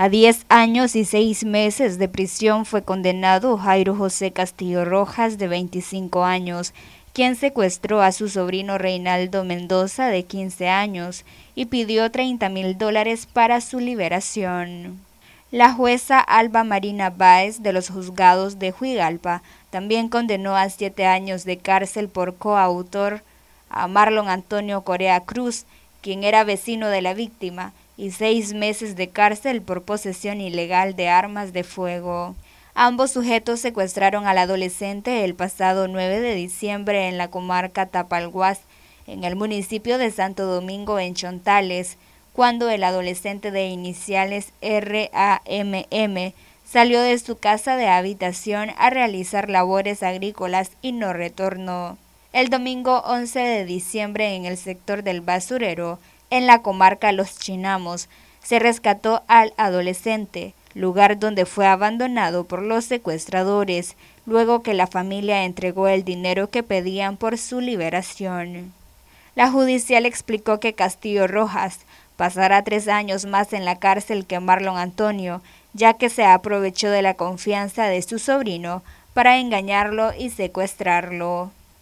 A 10 años y 6 meses de prisión fue condenado Jairo José Castillo Rojas, de 25 años, quien secuestró a su sobrino Reinaldo Mendoza, de 15 años, y pidió 30 mil dólares para su liberación. La jueza Alba Marina Báez de los juzgados de Juigalpa, también condenó a siete años de cárcel por coautor a Marlon Antonio Corea Cruz, quien era vecino de la víctima y seis meses de cárcel por posesión ilegal de armas de fuego. Ambos sujetos secuestraron al adolescente el pasado 9 de diciembre en la comarca Tapalguas, en el municipio de Santo Domingo en Chontales, cuando el adolescente de iniciales RAMM salió de su casa de habitación a realizar labores agrícolas y no retornó. El domingo 11 de diciembre en el sector del basurero, en la comarca Los Chinamos. Se rescató al adolescente, lugar donde fue abandonado por los secuestradores, luego que la familia entregó el dinero que pedían por su liberación. La judicial explicó que Castillo Rojas pasará tres años más en la cárcel que Marlon Antonio, ya que se aprovechó de la confianza de su sobrino para engañarlo y secuestrarlo.